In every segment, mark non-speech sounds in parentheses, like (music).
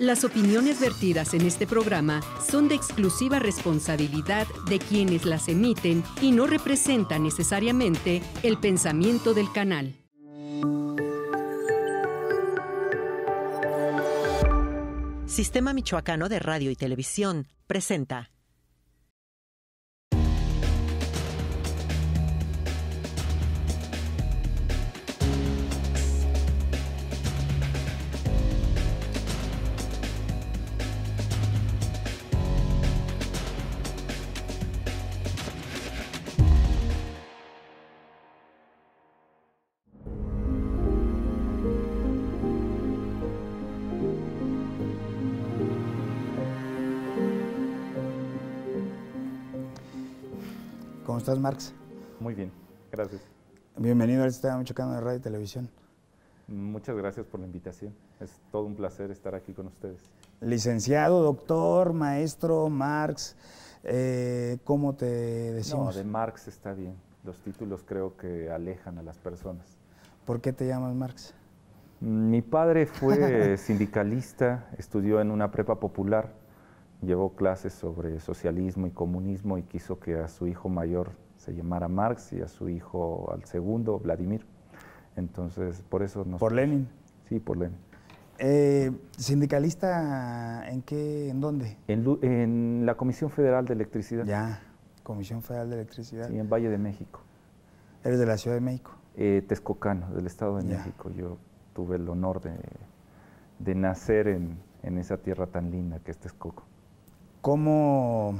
Las opiniones vertidas en este programa son de exclusiva responsabilidad de quienes las emiten y no representan necesariamente el pensamiento del canal. Sistema Michoacano de Radio y Televisión presenta Marx? Muy bien, gracias. Bienvenido al Sistema canal de Radio y Televisión. Muchas gracias por la invitación. Es todo un placer estar aquí con ustedes. Licenciado, doctor, maestro, Marx, eh, ¿cómo te decimos? No, de Marx está bien. Los títulos creo que alejan a las personas. ¿Por qué te llamas Marx? Mi padre fue (laughs) sindicalista, estudió en una prepa popular llevó clases sobre socialismo y comunismo y quiso que a su hijo mayor se llamara Marx y a su hijo al segundo Vladimir. Entonces, por eso nos... ¿Por Lenin? Sí, por Lenin. Eh, ¿Sindicalista en qué, en dónde? En, la Comisión Federal de Electricidad. Ya, Comisión Federal de Electricidad. Sí, en Valle de México. ¿Eres de la Ciudad de México? Eh, Texcocano, del Estado de México. Yo tuve el honor de, nacer en, en esa tierra tan linda que es Texcoco cómo,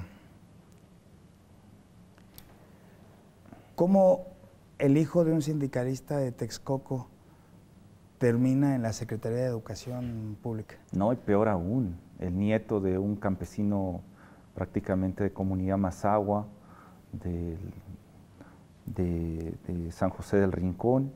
el hijo de un sindicalista de Texcoco termina en la Secretaría de Educación Pública. No, y peor aún, el nieto de un campesino prácticamente de comunidad Mazagua, de San José del Rincón,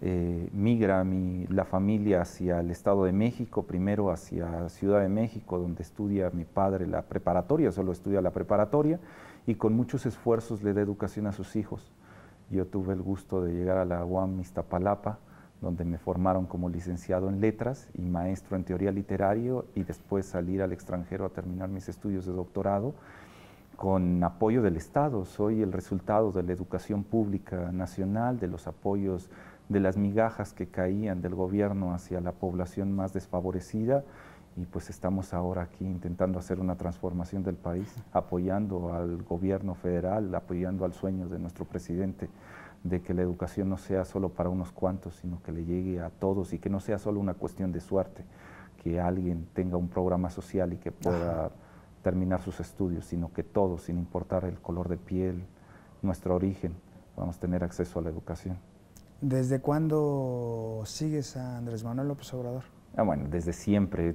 eh, migra mi, la familia hacia el Estado de México, primero hacia Ciudad de México, donde estudia mi padre la preparatoria, solo estudia la preparatoria, y con muchos esfuerzos le da educación a sus hijos. Yo tuve el gusto de llegar a la UAM Iztapalapa, donde me formaron como licenciado en letras y maestro en teoría literaria y después salir al extranjero a terminar mis estudios de doctorado con apoyo del Estado. Soy el resultado de la educación pública nacional, de los apoyos de las migajas que caían del gobierno hacia la población más desfavorecida y pues estamos ahora aquí intentando hacer una transformación del país, apoyando al gobierno federal, apoyando al sueño de nuestro presidente de que la educación no sea solo para unos cuantos, sino que le llegue a todos y que no sea solo una cuestión de suerte, que alguien tenga un programa social y que pueda terminar sus estudios, sino que todos, sin importar el color de piel, nuestro origen, vamos a tener acceso a la educación. ¿Desde cuándo sigues a Andrés Manuel López Obrador? Ah, bueno, desde siempre.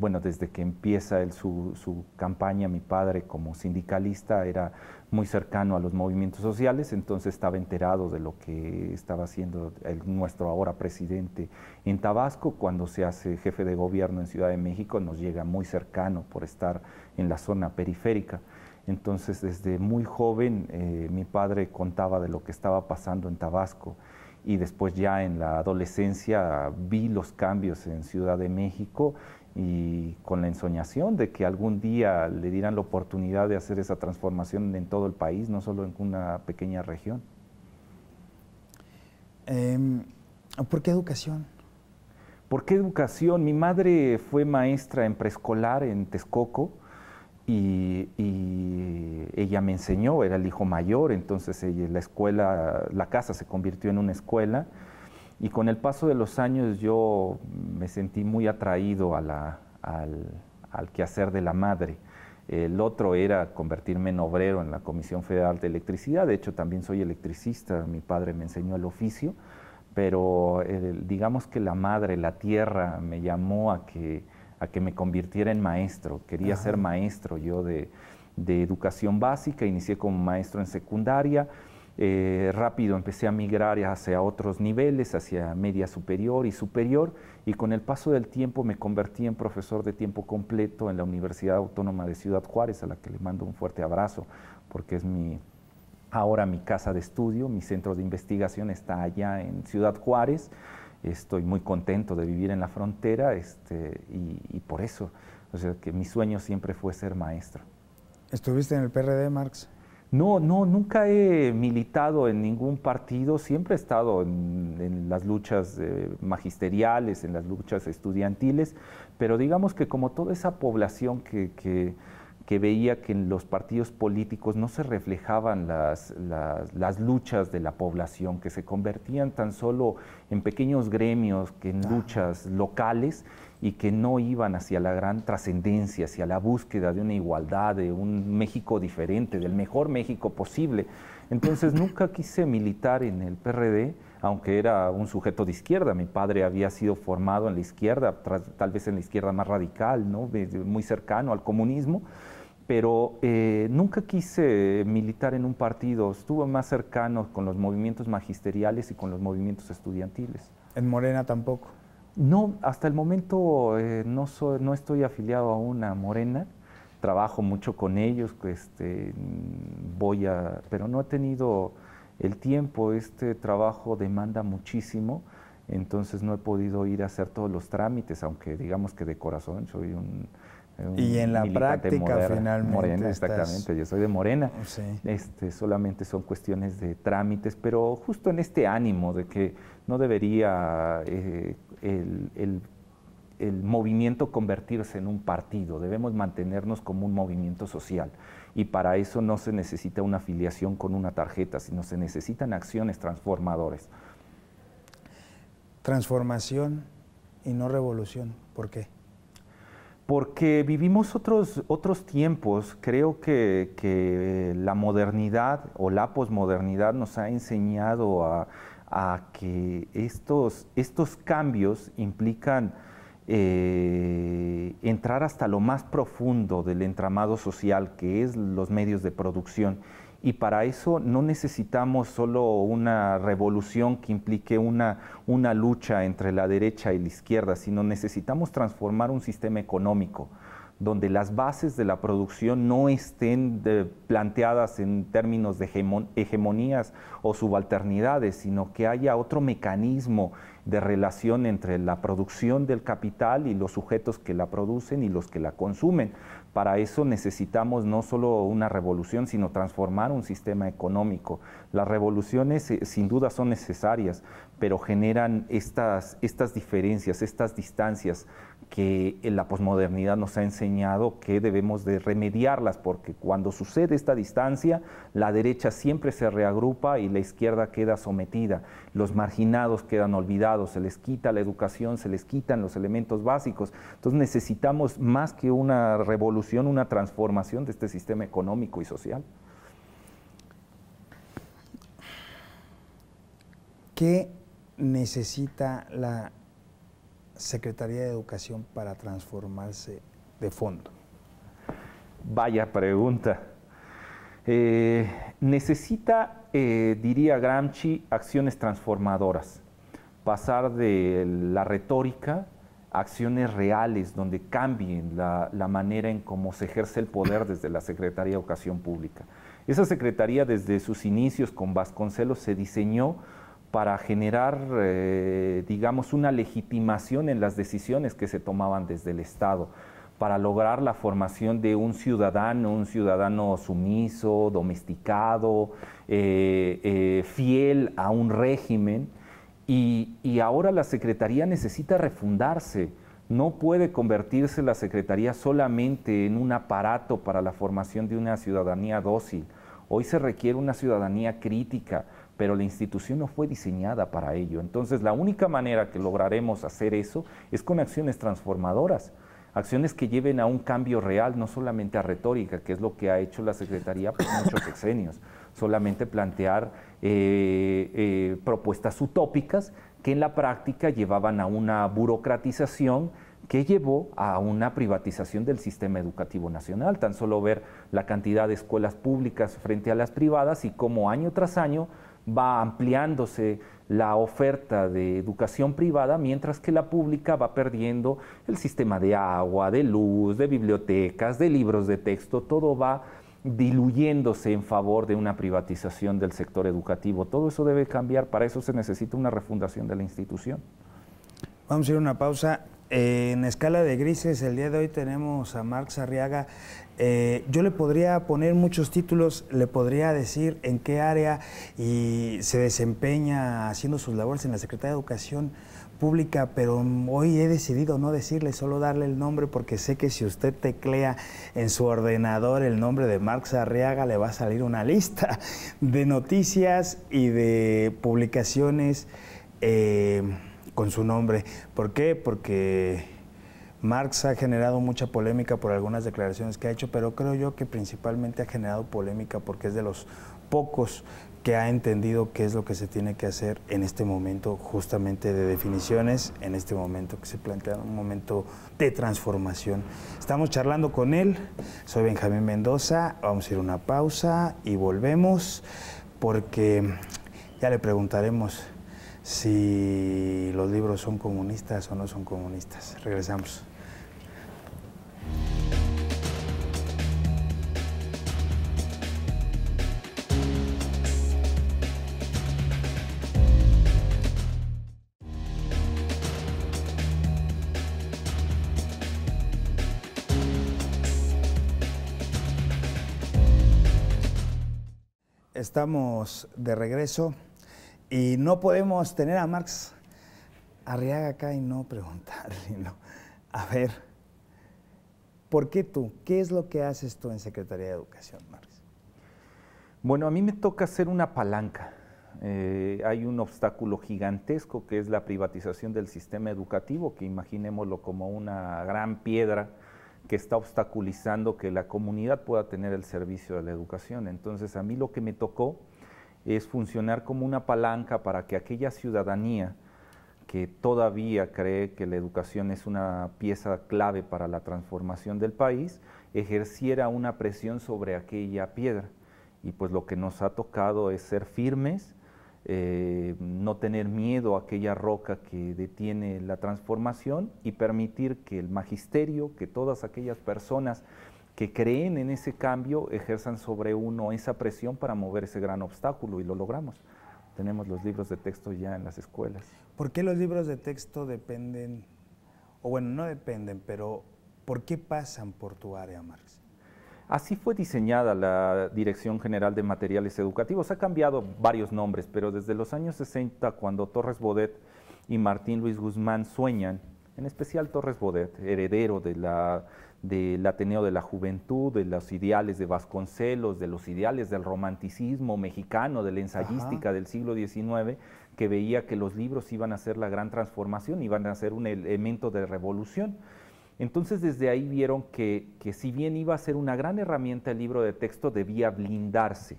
bueno, desde que empieza su, su, campaña, mi padre como sindicalista era muy cercano a los movimientos sociales, entonces estaba enterado de lo que estaba haciendo el, nuestro ahora presidente en Tabasco. Cuando se hace jefe de gobierno en Ciudad de México, nos llega muy cercano por estar en la zona periférica. Entonces, desde muy joven, eh, mi padre contaba de lo que estaba pasando en Tabasco y después ya en la adolescencia vi los cambios en Ciudad de México y con la ensoñación de que algún día le dieran la oportunidad de hacer esa transformación en todo el país, no solo en una pequeña región. Em, ¿Por qué educación? ¿Por qué educación? Mi madre fue maestra en preescolar en Texcoco y, ella me enseñó, era el hijo mayor, entonces la escuela, la casa se convirtió en una escuela y con el paso de los años yo me sentí muy atraído a la, al, al, quehacer de la madre. El otro era convertirme en obrero en la Comisión Federal de Electricidad, de hecho también soy electricista, mi padre me enseñó el oficio, pero eh, digamos que la madre, la tierra, me llamó a que a que me convirtiera en maestro. Quería ser maestro yo de, educación básica, inicié como maestro en secundaria. Eh, rápido empecé a migrar hacia otros niveles, hacia media superior y superior, y con el paso del tiempo me convertí en profesor de tiempo completo en la Universidad Autónoma de Ciudad Juárez, a la que le mando un fuerte abrazo, porque es mi, ahora mi casa de estudio, mi centro de investigación está allá en Ciudad Juárez estoy muy contento de vivir en la frontera este, y, por eso, o sea, que mi sueño siempre fue ser maestro. ¿Estuviste en el PRD, Marx? No, no, nunca he militado en ningún partido, siempre he estado en, las luchas eh, magisteriales, en las luchas estudiantiles, pero digamos que como toda esa población que que veía que en los partidos políticos no se reflejaban las, las, luchas de la población, que se convertían tan solo en pequeños gremios, que en luchas locales y que no iban hacia la gran trascendencia, hacia la búsqueda de una igualdad, de un México diferente, del mejor México posible. Entonces nunca quise militar en el PRD, aunque era un sujeto de izquierda. Mi padre había sido formado en la izquierda, tal vez en la izquierda más radical, ¿no? muy cercano al comunismo pero eh, nunca quise militar en un partido, estuve más cercano con los movimientos magisteriales y con los movimientos estudiantiles. ¿En Morena tampoco? No, hasta el momento eh, no, no estoy afiliado a una Morena, trabajo mucho con ellos, este, voy a, pero no he tenido el tiempo, este trabajo demanda muchísimo, entonces no he podido ir a hacer todos los trámites, aunque digamos que de corazón soy un y en la práctica finalmente. Morena, exactamente. Yo soy de Morena. Este, solamente son cuestiones de trámites, pero justo en este ánimo de que no debería eh, el, el movimiento convertirse en un partido. Debemos mantenernos como un movimiento social y para eso no se necesita una afiliación con una tarjeta, sino se necesitan acciones transformadoras. Transformación y no revolución. ¿Por qué? porque vivimos otros, tiempos. Creo que, la modernidad o la posmodernidad nos ha enseñado a, que estos, cambios implican eh, entrar hasta lo más profundo del entramado social, que es los medios de producción y para eso no necesitamos solo una revolución que implique una, lucha entre la derecha y la izquierda, sino necesitamos transformar un sistema económico donde las bases de la producción no estén eh, planteadas en términos de hegemonías o subalternidades, sino que haya otro mecanismo de relación entre la producción del capital y los sujetos que la producen y los que la consumen, para eso necesitamos no solo una revolución, sino transformar un sistema económico. Las revoluciones eh, sin duda son necesarias, pero generan estas, estas diferencias, estas distancias que eh, la posmodernidad nos ha enseñado que debemos de remediarlas, porque cuando sucede esta distancia, la derecha siempre se reagrupa y la izquierda queda sometida, los marginados quedan olvidados, se les quita la educación, se les quitan los elementos básicos. Entonces necesitamos más que una revolución, una transformación de este sistema económico y social. ¿Qué necesita la Secretaría de Educación para transformarse de fondo? Vaya pregunta. Eh, necesita, eh, diría Gramsci, acciones transformadoras, pasar de la retórica a acciones reales donde cambien la, la manera en cómo se ejerce el poder desde la Secretaría de Educación Pública. Esa Secretaría desde sus inicios con Vasconcelos se diseñó para generar, eh, digamos, una legitimación en las decisiones que se tomaban desde el Estado, para lograr la formación de un ciudadano, un ciudadano sumiso, domesticado, eh, eh, fiel a un régimen. y ahora la Secretaría necesita refundarse. No puede convertirse la Secretaría solamente en un aparato para la formación de una ciudadanía dócil. Hoy se requiere una ciudadanía crítica pero la institución no fue diseñada para ello. Entonces, la única manera que lograremos hacer eso es con acciones transformadoras, acciones que lleven a un cambio real, no solamente a retórica, que es lo que ha hecho la Secretaría por pues, muchos sexenios, solamente plantear eh, eh, propuestas utópicas que en la práctica llevaban a una burocratización que llevó a una privatización del sistema educativo nacional. Tan solo ver la cantidad de escuelas públicas frente a las privadas y cómo año tras año va ampliándose la oferta de educación privada, mientras que la pública va perdiendo el sistema de agua, de luz, de bibliotecas, de libros de texto, todo va diluyéndose en favor de una privatización del sector educativo. Todo eso debe cambiar, para eso se necesita una refundación de la institución. Vamos a ir a una pausa en escala de grises, el día de hoy tenemos a Marx Arriaga. Eh, yo le podría poner muchos títulos, le podría decir en qué área y se desempeña haciendo sus labores en la Secretaría de Educación Pública, pero hoy he decidido no decirle, solo darle el nombre porque sé que si usted teclea en su ordenador el nombre de Marx Arriaga le va a salir una lista de noticias y de publicaciones. Eh, con su nombre. ¿Por qué? Porque Marx ha generado mucha polémica por algunas declaraciones que ha hecho, pero creo yo que principalmente ha generado polémica porque es de los pocos que ha entendido qué es lo que se tiene que hacer en este momento justamente de definiciones, en este momento que se plantea un momento de transformación. Estamos charlando con él, soy Benjamín Mendoza, vamos a ir una pausa y volvemos porque ya le preguntaremos si los libros son comunistas o no son comunistas. Regresamos. Estamos de regreso y no podemos tener a Marx Arriaga acá y no preguntarle, (laughs) A ver, ¿por qué tú? ¿Qué es lo que haces tú en Secretaría de Educación, Marx? Bueno, a mí me toca hacer una palanca. Eh, hay un obstáculo gigantesco que es la privatización del sistema educativo, que imaginémoslo como una gran piedra que está obstaculizando que la comunidad pueda tener el servicio de la educación. Entonces, a mí lo que me tocó es funcionar como una palanca para que aquella ciudadanía que todavía cree que la educación es una pieza clave para la transformación del país, ejerciera una presión sobre aquella piedra. Y pues lo que nos ha tocado es ser firmes, eh, no tener miedo a aquella roca que detiene la transformación y permitir que el magisterio, que todas aquellas personas que creen en ese cambio ejerzan sobre uno esa presión para mover ese gran obstáculo y lo logramos. Tenemos los libros de texto ya en las escuelas. ¿Por qué los libros de texto dependen, o bueno, no dependen, pero ¿por qué pasan por tu área, Marx? Así fue diseñada la Dirección General de Materiales Educativos. Ha cambiado varios nombres, pero desde los años 60, cuando Torres Bodet y Martín Luis Guzmán sueñan, en especial Torres Bodet, heredero de la del Ateneo de la Juventud, de los ideales de Vasconcelos, de los ideales del romanticismo mexicano, de la ensayística del siglo XIX, que veía que los libros iban a ser la gran transformación, iban a ser un elemento de revolución. Entonces desde ahí vieron que, si bien iba a ser una gran herramienta el libro de texto, debía blindarse,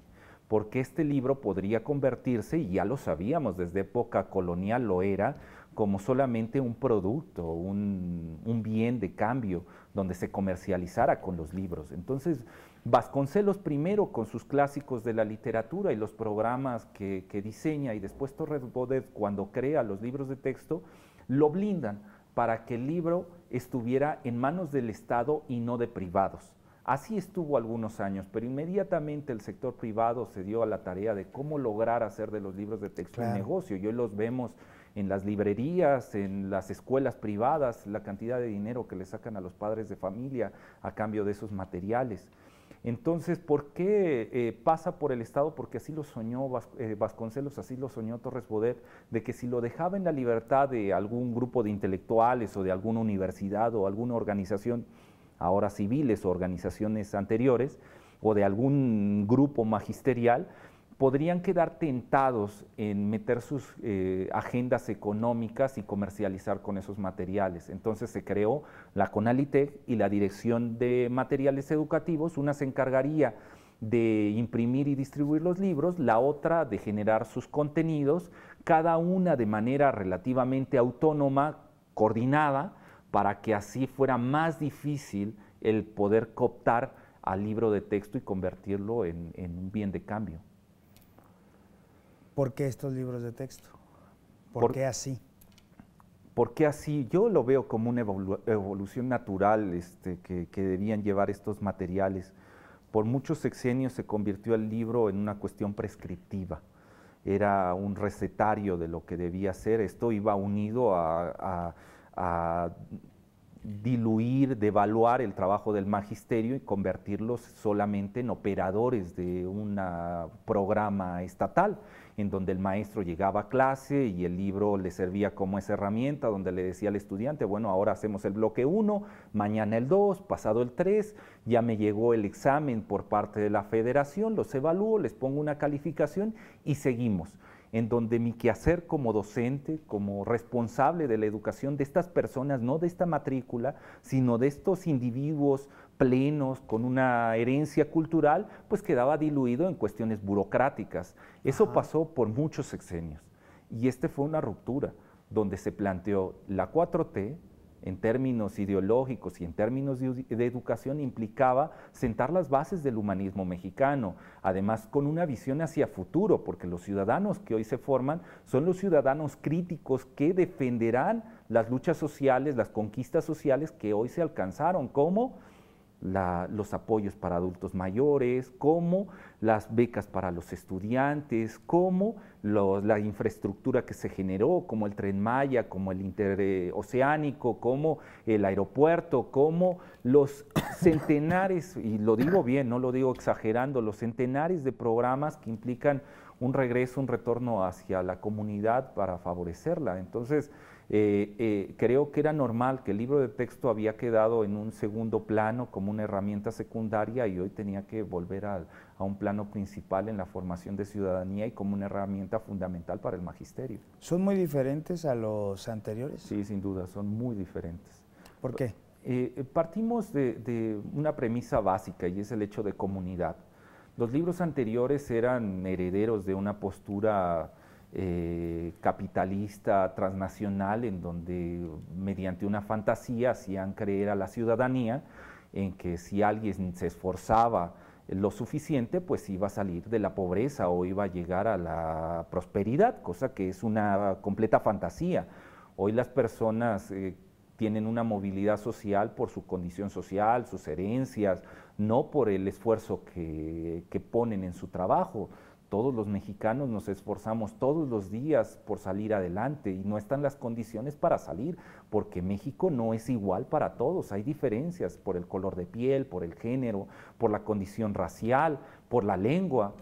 porque este libro podría convertirse, y ya lo sabíamos, desde época colonial lo era, como solamente un producto, un bien de cambio, donde se comercializara con los libros. Entonces, Vasconcelos primero con sus clásicos de la literatura y los programas que, diseña y después Torres Bodet cuando crea los libros de texto, lo blindan para que el libro estuviera en manos del Estado y no de privados. Así estuvo algunos años, pero inmediatamente el sector privado se dio a la tarea de cómo lograr hacer de los libros de texto un negocio. Y hoy los vemos en las librerías, en las escuelas privadas, la cantidad de dinero que le sacan a los padres de familia a cambio de esos materiales. Entonces, ¿por qué eh, pasa por el Estado? Porque así lo soñó eh, Vasconcelos, así lo soñó Torres Bodet, de que si lo dejaba en la libertad de algún grupo de intelectuales o de alguna universidad o alguna organización, ahora civiles o organizaciones anteriores, o de algún grupo magisterial, podrían quedar tentados en meter sus eh, agendas económicas y comercializar con esos materiales. Entonces se creó la CONALITEC y la Dirección de Materiales Educativos, una se encargaría de imprimir y distribuir los libros, la otra de generar sus contenidos, cada una de manera relativamente autónoma, coordinada, para que así fuera más difícil el poder cooptar al libro de texto y convertirlo en un bien de cambio. ¿Por qué estos libros de texto? ¿Por, qué así? ¿Por qué así? Yo lo veo como una evolución natural este, que, debían llevar estos materiales. Por muchos sexenios se convirtió el libro en una cuestión prescriptiva era un recetario de lo que debía ser. Esto iba unido a diluir, devaluar el trabajo del magisterio y convertirlos solamente en operadores de un programa estatal, en donde el maestro llegaba a clase y el libro le servía como esa herramienta, donde le decía al estudiante, bueno, ahora hacemos el bloque 1, mañana el 2, pasado el 3, ya me llegó el examen por parte de la federación, los evalúo, les pongo una calificación y seguimos en donde mi quehacer como docente, como responsable de la educación de estas personas, no de esta matrícula, sino de estos individuos plenos, con una herencia cultural, pues quedaba diluido en cuestiones burocráticas. Eso pasó por muchos sexenios. Y este fue una ruptura donde se planteó la 4T, en términos ideológicos y en términos de, educación implicaba sentar las bases del humanismo mexicano, además con una visión hacia futuro, porque los ciudadanos que hoy se forman son los ciudadanos críticos que defenderán las luchas sociales, las conquistas sociales que hoy se alcanzaron, como los apoyos para adultos mayores, como las becas para los estudiantes, como la infraestructura que se generó, como el tren Maya, como el interoceánico, como el aeropuerto, como los (coughs) centenares, y lo digo bien, no lo digo exagerando, los centenares de programas que implican un regreso, un retorno hacia la comunidad para favorecerla. Entonces, eh, eh, creo que era normal que el libro de texto había quedado en un segundo plano como una herramienta secundaria y hoy tenía que volver a, un plano principal en la formación de ciudadanía y como una herramienta fundamental para el magisterio. ¿Son muy diferentes a los anteriores? Sí, sin duda, son muy diferentes. ¿Por qué? Eh, partimos de, de, una premisa básica y es el hecho de comunidad. Los libros anteriores eran herederos de una postura eh, capitalista transnacional en donde mediante una fantasía hacían creer a la ciudadanía en que si alguien se esforzaba lo suficiente, pues iba a salir de la pobreza o iba a llegar a la prosperidad, cosa que es una completa fantasía. Hoy las personas eh, tienen una movilidad social por su condición social, sus herencias, no por el esfuerzo que ponen en su trabajo. Todos los mexicanos nos esforzamos todos los días por salir adelante y no están las condiciones para salir, porque México no es igual para todos. Hay diferencias por el color de piel, por el género, por la condición racial, por la lengua.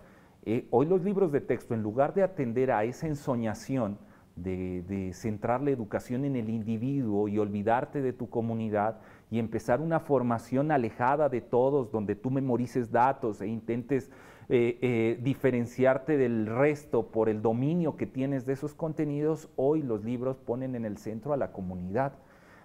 Eh, hoy los libros de texto, en lugar de atender a esa ensoñación, de, centrar la educación en el individuo y olvidarte de tu comunidad y empezar una formación alejada de todos, donde tú memorices datos e intentes eh, eh, diferenciarte del resto por el dominio que tienes de esos contenidos, hoy los libros ponen en el centro a la comunidad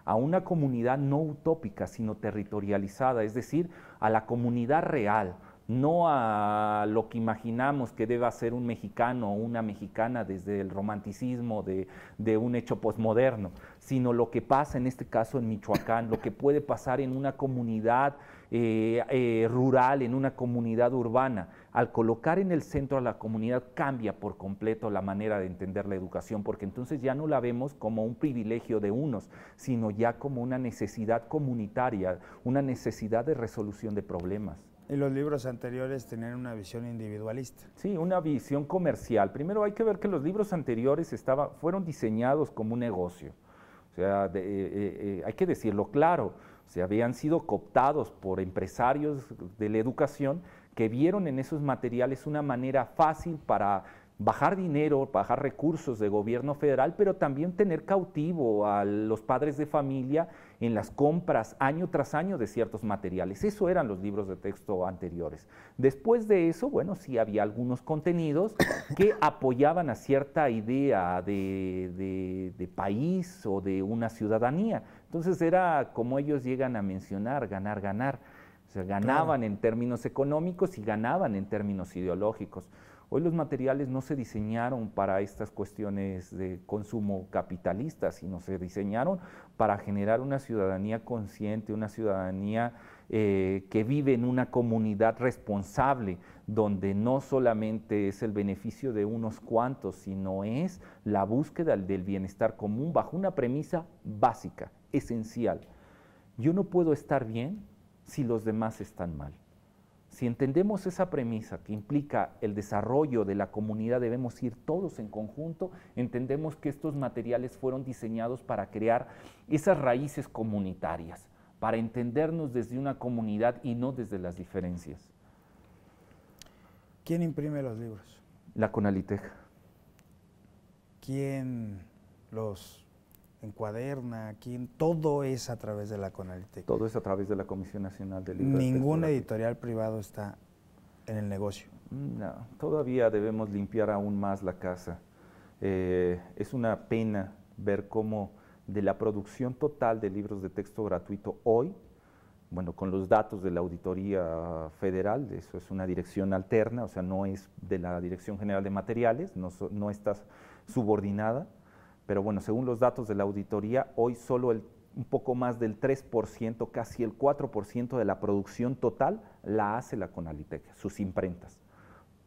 a una comunidad no utópica, sino territorializada, es decir, a la comunidad real, no a lo que imaginamos que deba ser un mexicano o una mexicana desde el romanticismo de, de un hecho posmoderno, sino lo que pasa en este caso en Michoacán, lo que puede pasar en una comunidad eh, eh, rural, en una comunidad urbana. Al colocar en el centro a la comunidad cambia por completo la manera de entender la educación, porque entonces ya no la vemos como un privilegio de unos, sino ya como una necesidad comunitaria, una necesidad de resolución de problemas. Y los libros anteriores tenían una visión individualista. Sí, una visión comercial. Primero hay que ver que los libros anteriores fueron diseñados como un negocio. O sea, eh, eh, eh, hay que decirlo claro, se habían sido cooptados por empresarios de la educación que vieron en esos materiales una manera fácil para bajar dinero, bajar recursos de gobierno federal, pero también tener cautivo a los padres de familia en las compras año tras año de ciertos materiales. Eso eran los libros de texto anteriores. Después de eso, bueno, sí había algunos contenidos que (coughs) apoyaban a cierta idea de, país o de una ciudadanía. Entonces era como ellos llegan a mencionar, ganar, ganar. O sea, ganaban en términos económicos y ganaban en términos ideológicos. Hoy los materiales no se diseñaron para estas cuestiones de consumo capitalista, sino se diseñaron para generar una ciudadanía consciente, una ciudadanía eh, que vive en una comunidad responsable, donde no solamente es el beneficio de unos cuantos, sino es la búsqueda del bienestar común bajo una premisa básica, esencial. Yo no puedo estar bien si los demás están mal. Si entendemos esa premisa que implica el desarrollo de la comunidad, debemos ir todos en conjunto, entendemos que estos materiales fueron diseñados para crear esas raíces comunitarias, para entendernos desde una comunidad y no desde las diferencias. ¿Quién imprime los libros? La Conaliteja. ¿Quién los cuaderna aquí todo es a través de la CONALITEC. Todo es a través de la Comisión Nacional de Texto. Ningún editorial privado está en el negocio. Mm, no, todavía debemos limpiar aún más la casa. Eh, es una pena ver cómo de la producción total de libros de texto gratuito hoy, bueno, con los datos de la Auditoría Federal, eso es una dirección alterna, o sea, no es de la Dirección General de Materiales, no, no está subordinada, pero bueno, según los datos de la auditoría, hoy solo el, un poco más del 3%, casi el 4% de la producción total la hace la Conalitec, sus imprentas.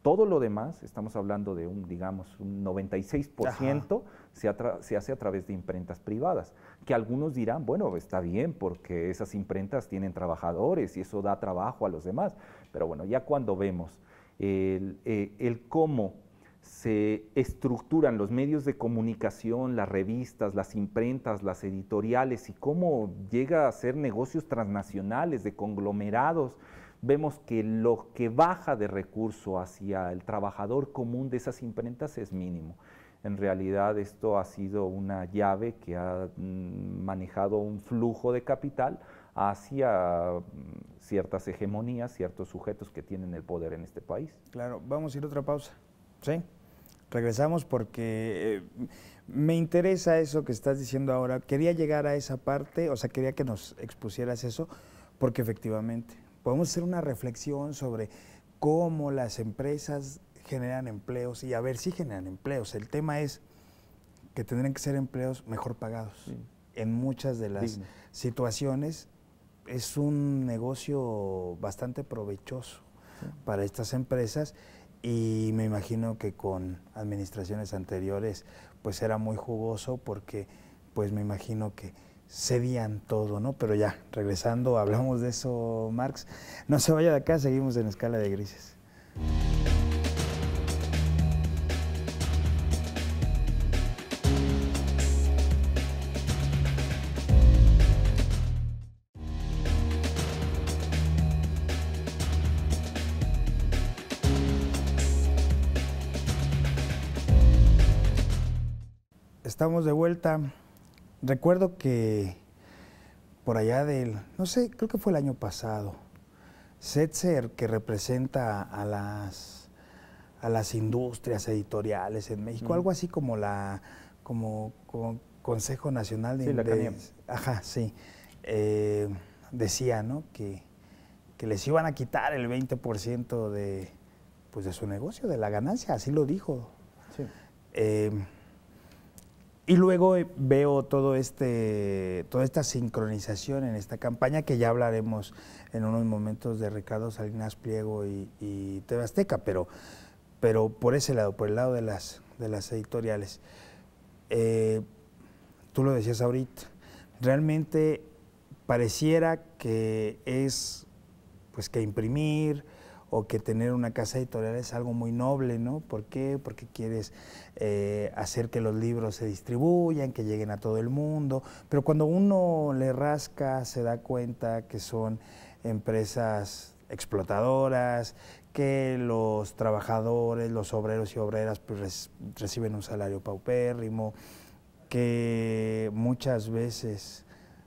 Todo lo demás, estamos hablando de un, digamos, un 96%, se, se, hace a través de imprentas privadas, que algunos dirán, bueno, está bien, porque esas imprentas tienen trabajadores y eso da trabajo a los demás. Pero bueno, ya cuando vemos el eh, cómo se estructuran los medios de comunicación, las revistas, las imprentas, las editoriales y cómo llega a ser negocios transnacionales, de conglomerados, vemos que lo que baja de recurso hacia el trabajador común de esas imprentas es mínimo. En realidad esto ha sido una llave que ha mm, manejado un flujo de capital hacia mm, ciertas hegemonías, ciertos sujetos que tienen el poder en este país. Claro, vamos a ir otra pausa. ¿sí? Regresamos porque eh, me interesa eso que estás diciendo ahora. Quería llegar a esa parte, o sea, quería que nos expusieras eso, porque efectivamente podemos hacer una reflexión sobre cómo las empresas generan empleos y a ver si generan empleos. El tema es que tendrían que ser empleos mejor pagados. En muchas de las situaciones es un negocio bastante provechoso para estas empresas y me imagino que con administraciones anteriores pues era muy jugoso porque pues me imagino que cedían todo, ¿no? Pero ya, regresando, hablamos de eso, Marx. No se vaya de acá, seguimos en escala de grises. estamos de vuelta. Recuerdo que por allá del, no sé, creo que fue el año pasado, Setzer, que representa a las, a las industrias editoriales en México, algo así como la como, Consejo Nacional de, sí, Ajá, sí. Eh, decía, ¿no? Que, les iban a quitar el 20% de, pues, de su negocio, de la ganancia, así lo dijo. Sí. Eh, y luego eh, veo todo este, toda esta sincronización en esta campaña que ya hablaremos en unos momentos de Ricardo Salinas Pliego y, y pero, pero por ese lado, por el lado de las, editoriales. Eh, tú lo decías ahorita, realmente pareciera que es pues que imprimir, o que tener una casa editorial es algo muy noble, ¿no? ¿Por qué? Porque quieres eh, hacer que los libros se distribuyan, que lleguen a todo el mundo, pero cuando uno le rasca se da cuenta que son empresas explotadoras, que los trabajadores, los obreros y obreras pues, reciben un salario paupérrimo, que muchas veces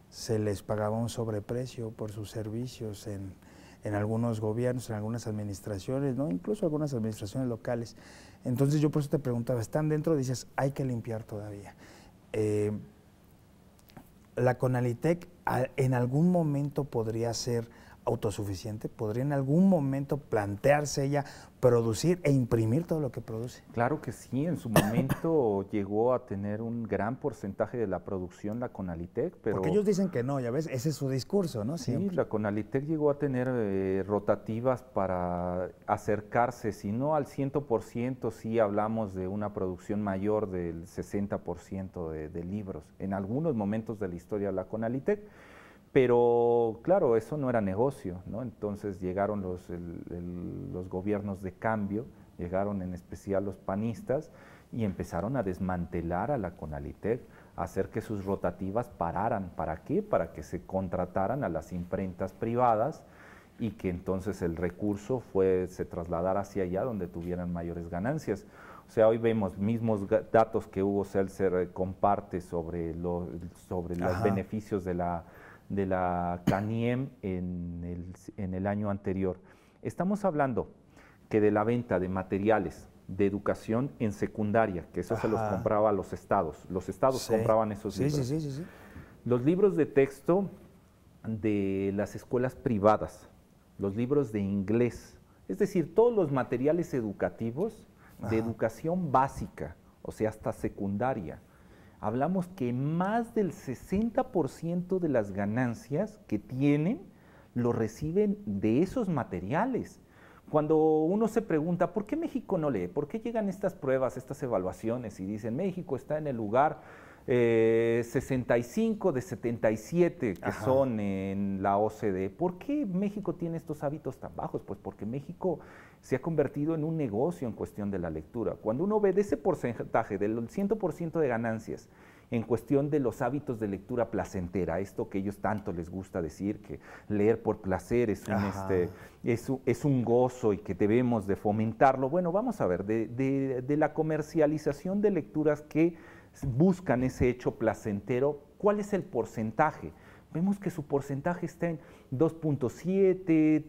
se les pagaba un sobreprecio por sus servicios en en algunos gobiernos, en algunas administraciones, ¿no? incluso algunas administraciones locales. Entonces yo por eso te preguntaba, ¿están dentro? Dices, hay que limpiar todavía. Eh, la Conalitec en algún momento podría ser autosuficiente, podría en algún momento plantearse ella producir e imprimir todo lo que produce. Claro que sí, en su momento (coughs) llegó a tener un gran porcentaje de la producción la Conalitec, pero... Porque ellos dicen que no, ya ves, ese es su discurso, ¿no? Sí, la Conalitec llegó a tener eh, rotativas para acercarse, si no al 100%, sí hablamos de una producción mayor del 60% de, de libros, en algunos momentos de la historia de la Conalitec. Pero claro, eso no era negocio, ¿no? Entonces llegaron los, los gobiernos de cambio, llegaron en especial los panistas y empezaron a desmantelar a la Conalitec, a hacer que sus rotativas pararan. ¿Para qué? Para que se contrataran a las imprentas privadas y que entonces el recurso fue, se trasladara hacia allá donde tuvieran mayores ganancias. O sea, hoy vemos mismos datos que Hugo Seltzer eh, comparte sobre, sobre los beneficios de la de la CANIEM en el, año anterior. Estamos hablando que de la venta de materiales de educación en secundaria, que eso se los compraba a los estados. Los estados compraban esos sí, libros. Sí, los libros de texto de las escuelas privadas, los libros de inglés, es decir, todos los materiales educativos de educación básica, o sea, hasta secundaria hablamos que más del 60% de las ganancias que tienen lo reciben de esos materiales. Cuando uno se pregunta, ¿por qué México no lee? ¿Por qué llegan estas pruebas, estas evaluaciones y dicen, México está en el lugar 65 eh, de 77 que son en la OCDE. ¿Por qué México tiene estos hábitos tan bajos? Pues porque México se ha convertido en un negocio en cuestión de la lectura. Cuando uno ve de ese porcentaje, del 100% de ganancias, en cuestión de los hábitos de lectura placentera, esto que ellos tanto les gusta decir, que leer por placer es un, este, es, un gozo y que debemos de fomentarlo. Bueno, vamos a ver, de la comercialización de lecturas que buscan ese hecho placentero, ¿cuál es el porcentaje? Vemos que su porcentaje está en 2.7,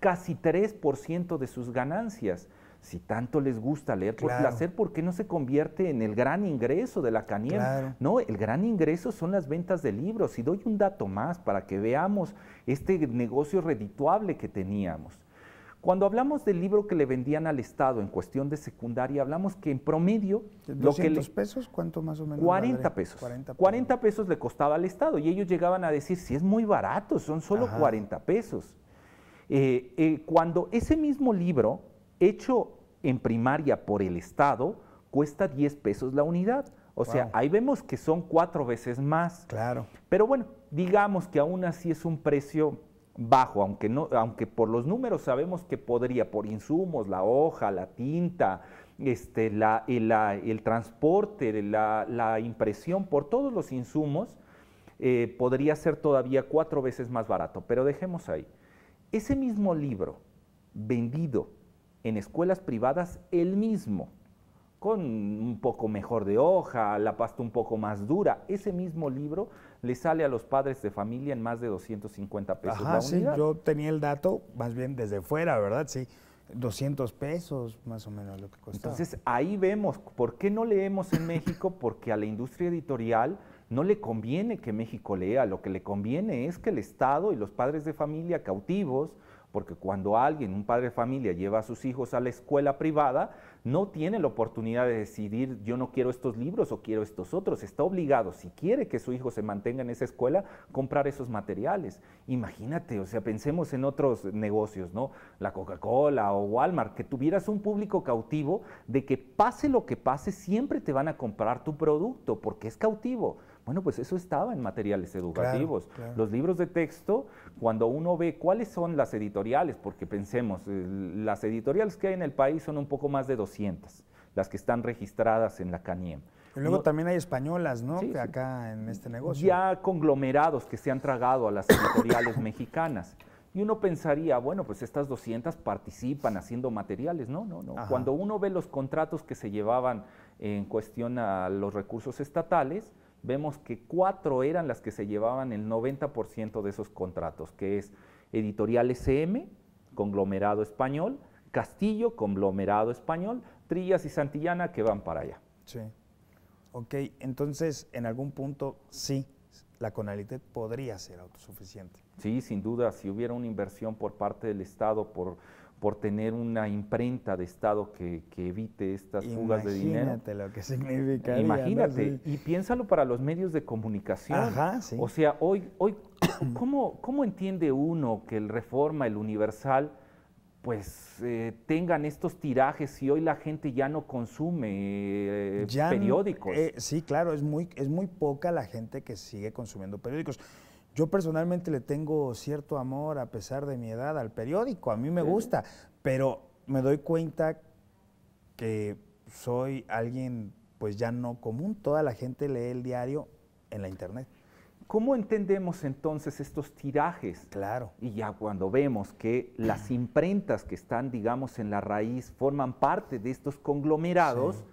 casi 3% de sus ganancias. Si tanto les gusta leer por placer, ¿por qué no se convierte en el gran ingreso de la canilla? No, el gran ingreso son las ventas de libros. Y doy un dato más para que veamos este negocio redituable que teníamos. Cuando hablamos del libro que le vendían al Estado en cuestión de secundaria, hablamos que en promedio... ¿200 pesos? ¿Cuánto más o menos? 40 pesos. 40 pesos. le costaba al Estado y ellos llegaban a decir, si sí, es muy barato, son solo 40 pesos. Eh, eh, cuando ese mismo libro, hecho en primaria por el Estado, cuesta 10 pesos la unidad. O sea, ahí vemos que son cuatro veces más. Claro. Pero bueno, digamos que aún así es un precio bajo, aunque, aunque por los números sabemos que podría, por insumos, la hoja, la tinta, este, el, transporte, la, la, impresión, por todos los insumos, eh, podría ser todavía cuatro veces más barato. Pero dejemos ahí. Ese mismo libro vendido en escuelas privadas, el mismo, con un poco mejor de hoja, la pasta un poco más dura. Ese mismo libro le sale a los padres de familia en más de 250 pesos. Ajá, sí, yo tenía el dato más bien desde fuera, ¿verdad? Sí. 200 pesos más o menos lo que costaba. Entonces ahí vemos por qué no leemos en México, porque a la industria editorial no le conviene que México lea, lo que le conviene es que el Estado y los padres de familia cautivos porque cuando alguien, un padre de familia, lleva a sus hijos a la escuela privada, no tiene la oportunidad de decidir yo no quiero estos libros o quiero estos otros. Está obligado, si quiere que su hijo se mantenga en esa escuela, comprar esos materiales. Imagínate, o sea, pensemos en otros negocios, ¿no? La Coca-Cola o Walmart, que tuvieras un público cautivo de que pase lo que pase, siempre te van a comprar tu producto porque es cautivo. Bueno, pues eso estaba en materiales educativos. Los libros de texto, cuando uno ve cuáles son las editoriales, porque pensemos, eh, las editoriales que hay en el país son un poco más de 200, las que están registradas en la CANIEM. Y luego también hay españolas, ¿no? acá en este negocio. Ya conglomerados que se han tragado a las editoriales mexicanas. Y uno pensaría, bueno, pues estas 200 participan haciendo materiales. No, no, no. Cuando uno ve los contratos que se llevaban en cuestión a los recursos estatales, vemos que cuatro eran las que se llevaban el 90% de esos contratos, que es Editorial SM, conglomerado español, Castillo, conglomerado español, Trillas y Santillana que van para allá. Sí. Ok, entonces en algún punto sí, la Conalitec podría ser autosuficiente. Sí, sin duda, si hubiera una inversión por parte del Estado por por tener una imprenta de Estado que, evite estas fugas de dinero. Imagínate lo que significa. Imagínate, y piénsalo para los medios de comunicación. O sea, hoy, hoy (coughs) ¿cómo, entiende uno que el Reforma, el Universal, pues eh, tengan estos tirajes si hoy la gente ya no consume eh, periódicos. Eh, sí, claro, es muy, es muy poca la gente que sigue consumiendo periódicos. Yo personalmente le tengo cierto amor, a pesar de mi edad, al periódico. A mí me gusta, pero me doy cuenta que soy alguien, pues ya no común. Toda la gente lee el diario en la internet. ¿Cómo entendemos entonces estos tirajes? Claro. Y ya cuando vemos que las imprentas que están, digamos, en la raíz forman parte de estos conglomerados,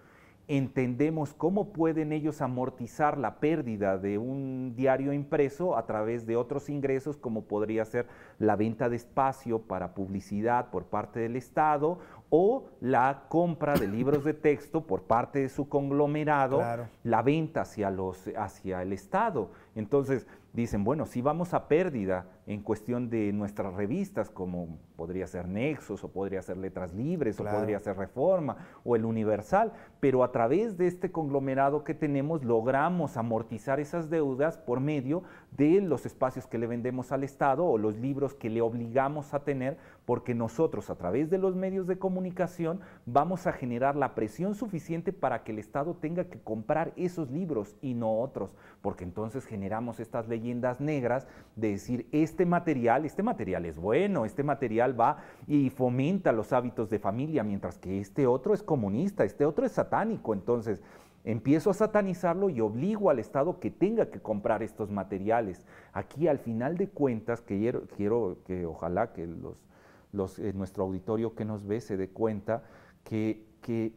entendemos cómo pueden ellos amortizar la pérdida de un diario impreso a través de otros ingresos, como podría ser la venta de espacio para publicidad por parte del Estado o la compra de libros de texto por parte de su conglomerado, la venta hacia, los, hacia el Estado. Entonces, dicen, bueno, si vamos a pérdida en cuestión de nuestras revistas, como podría ser Nexos, o podría ser Letras Libres, o podría ser Reforma, o el Universal, pero a través de este conglomerado que tenemos logramos amortizar esas deudas por medio de los espacios que le vendemos al Estado o los libros que le obligamos a tener, porque nosotros a través de los medios de comunicación vamos a generar la presión suficiente para que el Estado tenga que comprar esos libros y no otros, porque entonces generamos estas leyendas negras de decir, este material, este material es bueno, este material va y fomenta los hábitos de familia, mientras que este otro es comunista, este otro es satánico. Entonces, empiezo a satanizarlo y obligo al Estado que tenga que comprar estos materiales. Aquí, al final de cuentas, que quiero, que ojalá que eh, nuestro auditorio que nos ve se dé cuenta que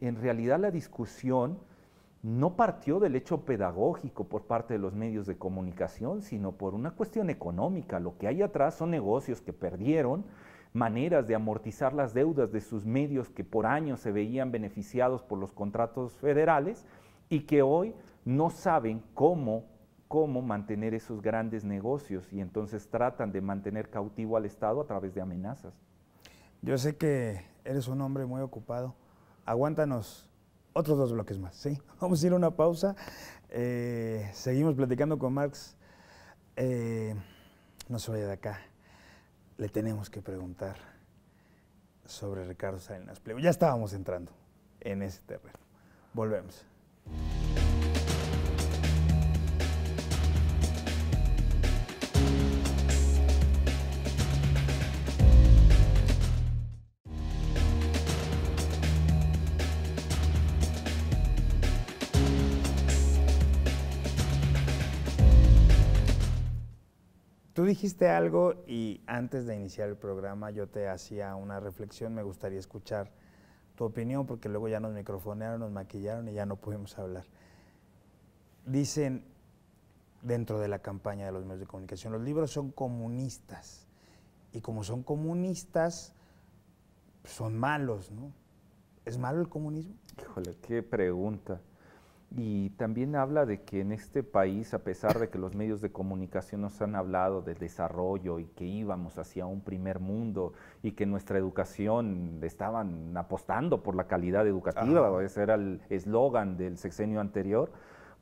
en realidad la discusión no partió del hecho pedagógico por parte de los medios de comunicación, sino por una cuestión económica. Lo que hay atrás son negocios que perdieron, maneras de amortizar las deudas de sus medios que por años se veían beneficiados por los contratos federales y que hoy no saben cómo, cómo mantener esos grandes negocios y entonces tratan de mantener cautivo al Estado a través de amenazas. Yo sé que eres un hombre muy ocupado. Aguántanos otros dos bloques más. ¿sí? (laughs) Vamos a ir a una pausa. Eh, seguimos platicando con Marx. Eh, no se vaya de acá. Le tenemos que preguntar sobre Ricardo Salinas Pliego. Ya estábamos entrando en ese terreno. Volvemos. dijiste algo y antes de iniciar el programa yo te hacía una reflexión, me gustaría escuchar tu opinión porque luego ya nos microfonearon, nos maquillaron y ya no pudimos hablar. Dicen dentro de la campaña de los medios de comunicación, los libros son comunistas y como son comunistas, son malos, ¿no? ¿Es malo el comunismo? Híjole, qué pregunta. Y también habla de que en este país, a pesar de que los medios de comunicación nos han hablado de desarrollo y que íbamos hacia un primer mundo y que nuestra educación estaban apostando por la calidad educativa, ese era el eslogan del sexenio anterior,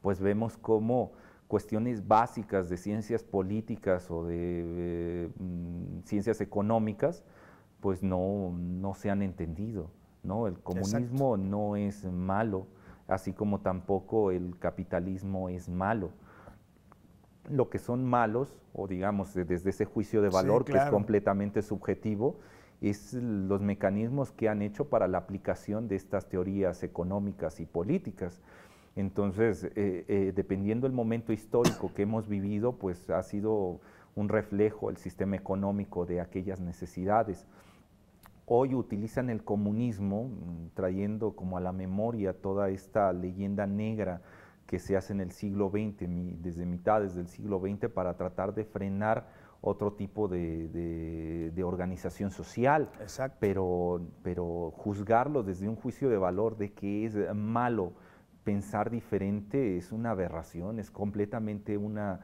pues vemos cómo cuestiones básicas de ciencias políticas o de eh, mm, ciencias económicas, pues no, se han entendido. ¿no? El comunismo no es malo así como tampoco el capitalismo es malo. Lo que son malos, o digamos desde ese juicio de valor que es completamente subjetivo, es los mecanismos que han hecho para la aplicación de estas teorías económicas y políticas. Entonces, eh, eh, dependiendo del momento histórico que hemos vivido, pues ha sido un reflejo el sistema económico de aquellas necesidades hoy utilizan el comunismo, mm, trayendo como a la memoria toda esta leyenda negra que se hace en el siglo XX, desde mitades del siglo XX, para tratar de frenar otro tipo de, organización social. Pero, pero juzgarlo desde un juicio de valor de que es malo pensar diferente es una aberración, es completamente una,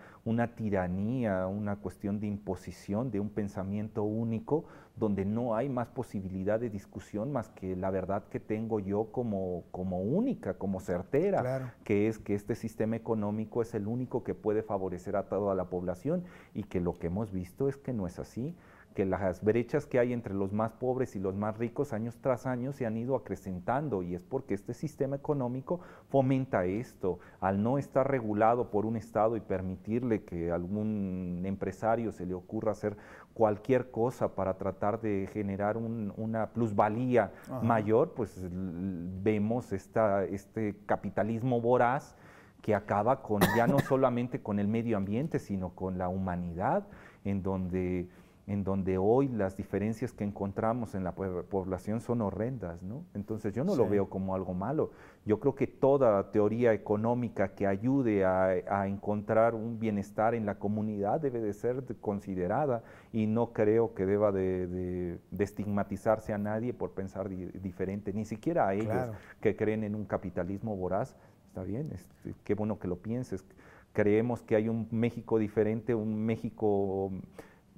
tiranía, una cuestión de imposición de un pensamiento único donde no hay más posibilidad de discusión más que la verdad que tengo yo como, única, como certera, que es que este sistema económico es el único que puede favorecer a toda la población y que lo que hemos visto es que no es así que las brechas que hay entre los más pobres y los más ricos años tras años se han ido acrecentando y es porque este sistema económico fomenta esto. Al no estar regulado por un Estado y permitirle que algún empresario se le ocurra hacer cualquier cosa para tratar de generar una plusvalía mayor, pues vemos esta, este capitalismo voraz que acaba con ya no (coughs) solamente con el medio ambiente, sino con la humanidad, en donde en donde hoy las diferencias que encontramos en la población son horrendas, ¿no? Entonces yo no lo veo como algo malo. Yo creo que toda teoría económica que ayude a, encontrar un bienestar en la comunidad debe de ser considerada y no creo que deba de, estigmatizarse a nadie por pensar diferente, ni siquiera a ellos que creen en un capitalismo voraz. Está bien, este, qué bueno que lo pienses. Creemos que hay un México diferente, un México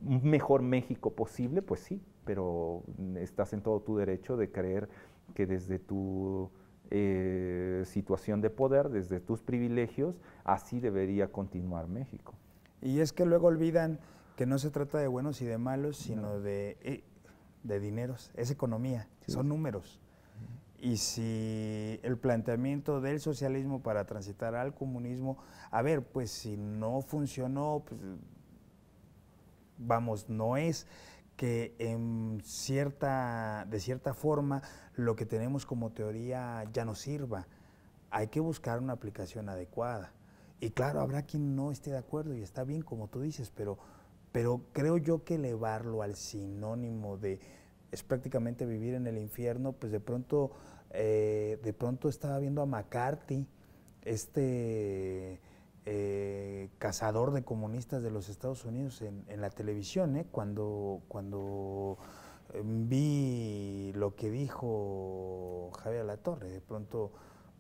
mejor México posible, pues sí, pero estás en todo tu derecho de creer que desde tu eh, situación de poder, desde tus privilegios, así debería continuar México. Y es que luego olvidan que no se trata de buenos y de malos, sino de, eh, de dineros, es economía, son números. Y si el planteamiento del socialismo para transitar al comunismo, a ver, pues si no funcionó, pues vamos, no es que en cierta, de cierta forma lo que tenemos como teoría ya no sirva. Hay que buscar una aplicación adecuada. Y claro, habrá quien no esté de acuerdo y está bien como tú dices, pero, pero creo yo que elevarlo al sinónimo de es prácticamente vivir en el infierno, pues de pronto, eh, de pronto estaba viendo a McCarthy, este eh, cazador de comunistas de los Estados Unidos en, la televisión, ¿eh? cuando, cuando em, vi lo que dijo Javier Latorre, de pronto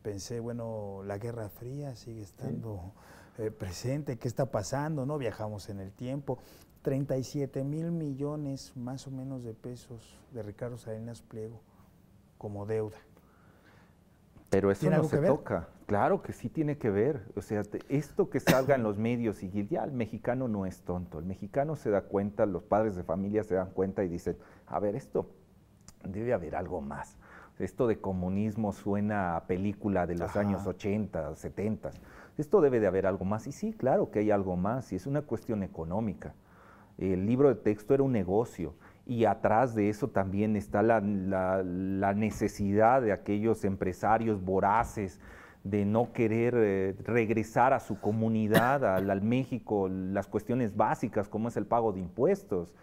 pensé, bueno, la Guerra Fría sigue estando eh, presente, ¿qué está pasando? ¿No? Viajamos en el tiempo. 37 mil millones más o menos de pesos de Ricardo Salinas Pliego como deuda. Pero eso no se toca, Claro que sí tiene que ver. O sea, esto que salga en los medios y ya el mexicano no es tonto. El mexicano se da cuenta, los padres de familia se dan cuenta y dicen, a ver, esto debe haber algo más. Esto de comunismo suena a película de los años 80, 70. Esto debe de haber algo más. Y sí, claro que hay algo más. Y es una cuestión económica. El libro de texto era un negocio y atrás de eso también está la, la, necesidad de aquellos empresarios voraces de no querer eh, regresar a su comunidad, al, al, México, las cuestiones básicas, como es el pago de impuestos.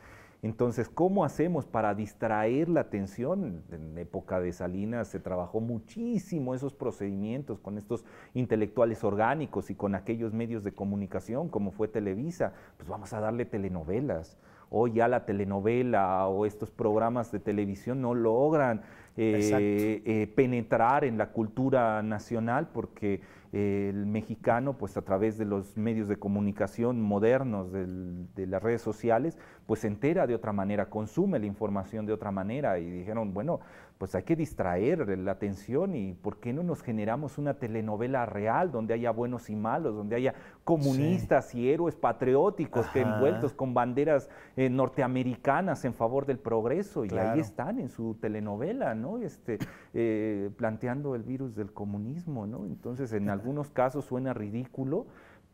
Entonces, ¿cómo hacemos para distraer la atención? En época de Salinas se trabajó muchísimo esos procedimientos con estos intelectuales orgánicos y con aquellos medios de comunicación como fue Televisa. Pues vamos a darle telenovelas. O ya la telenovela o estos programas de televisión no logran eh, eh, penetrar en la cultura nacional, porque eh, el mexicano, pues a través de los medios de comunicación modernos, de las redes sociales, pues se entera de otra manera, consume la información de otra manera y dijeron, bueno, pues hay que distraer la atención y ¿por qué no nos generamos una telenovela real donde haya buenos y malos, donde haya comunistas y héroes patrióticos envueltos con banderas eh, norteamericanas en favor del progreso? Y ahí están en su telenovela, ¿no? Este, eh, planteando el virus del comunismo, ¿no? Entonces, en algunos casos suena ridículo.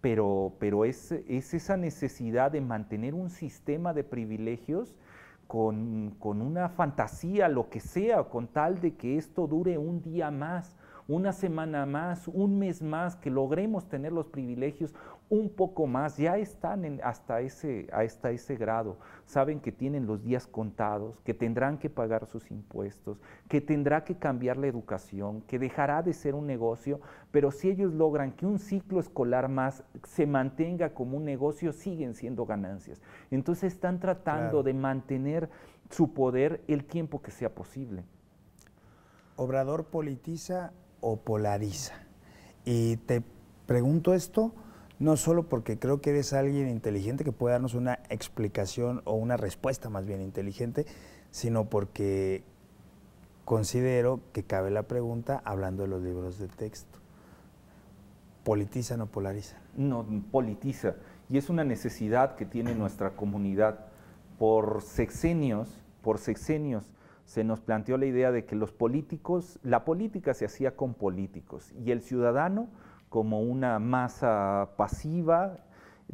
Pero, pero es, es esa necesidad de mantener un sistema de privilegios con, con una fantasía, lo que sea, con tal de que esto dure un día más, una semana más, un mes más, que logremos tener los privilegios un poco más, ya están hasta, ese, ese grado, saben que tienen los días contados, que tendrán que pagar sus impuestos, que tendrá que cambiar la educación, que dejará de ser un negocio, pero si ellos logran que un ciclo escolar más se mantenga como un negocio, siguen siendo ganancias. Entonces están tratando de mantener su poder el tiempo que sea posible. Obrador politiza o polariza. Y te pregunto esto no solo porque creo que eres alguien inteligente que puede darnos una explicación o una respuesta más bien inteligente, sino porque considero que cabe la pregunta hablando de los libros de texto. ¿Politiza o polariza? No, politiza. Y es una necesidad que tiene nuestra comunidad. Por sexenios, por sexenios, se nos planteó la idea de que los políticos, la política se hacía con políticos y el ciudadano como una masa pasiva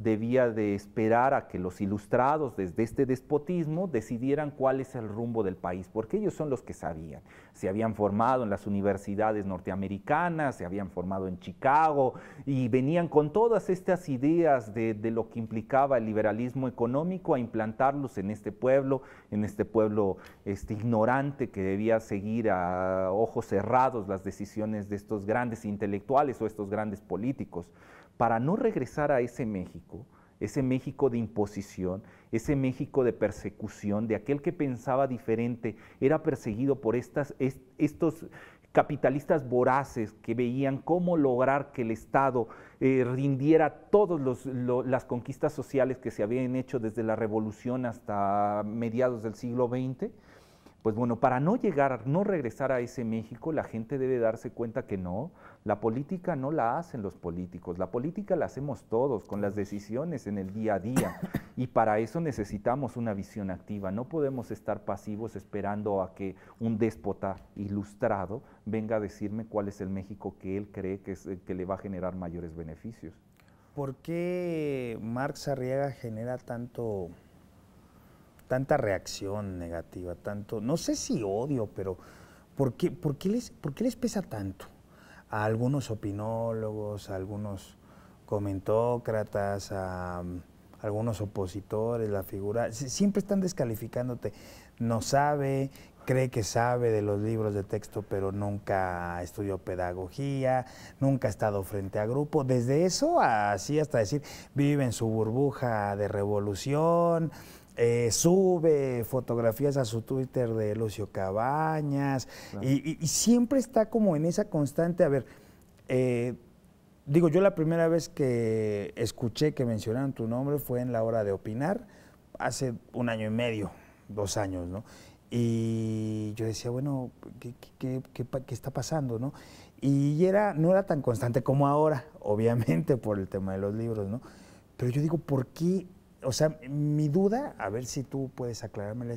debía de esperar a que los ilustrados desde este despotismo decidieran cuál es el rumbo del país, porque ellos son los que sabían. Se habían formado en las universidades norteamericanas, se habían formado en Chicago y venían con todas estas ideas de, lo que implicaba el liberalismo económico a implantarlos en este pueblo, en este pueblo este, ignorante que debía seguir a ojos cerrados las decisiones de estos grandes intelectuales o estos grandes políticos para no regresar a ese México, ese México de imposición, ese México de persecución, de aquel que pensaba diferente, era perseguido por estos capitalistas voraces que veían cómo lograr que el Estado eh, rindiera todas las conquistas sociales que se habían hecho desde la revolución hasta mediados del siglo XX pues bueno, para no llegar, no regresar a ese México, la gente debe darse cuenta que no, la política no la hacen los políticos, la política la hacemos todos con las decisiones en el día a día y para eso necesitamos una visión activa, no podemos estar pasivos esperando a que un déspota ilustrado venga a decirme cuál es el México que él cree que, le va a generar mayores beneficios. ¿Por qué Marx Arriaga genera tanto tanta reacción negativa, tanto, no sé si odio, pero ¿por qué, les, les pesa tanto? A algunos opinólogos, a algunos comentócratas, a, a mm, algunos opositores, la figura, siempre están descalificándote. No sabe, cree que sabe de los libros de texto, pero nunca estudió pedagogía, nunca ha estado frente a grupo. Desde eso así hasta decir, vive en su burbuja de revolución, eh, sube fotografías a su Twitter de Lucio Cabañas y, siempre está como en esa constante, a ver, eh, digo, yo la primera vez que escuché que mencionaron tu nombre fue en la hora de opinar, hace un año y medio, dos años, ¿no? Y yo decía, bueno, ¿qué, qué, está pasando, no? Y era, no era tan constante como ahora, (laughs) obviamente por el tema de los libros, ¿no? Pero yo digo, ¿por qué o sea, mi duda, a ver si tú puedes aclarármela,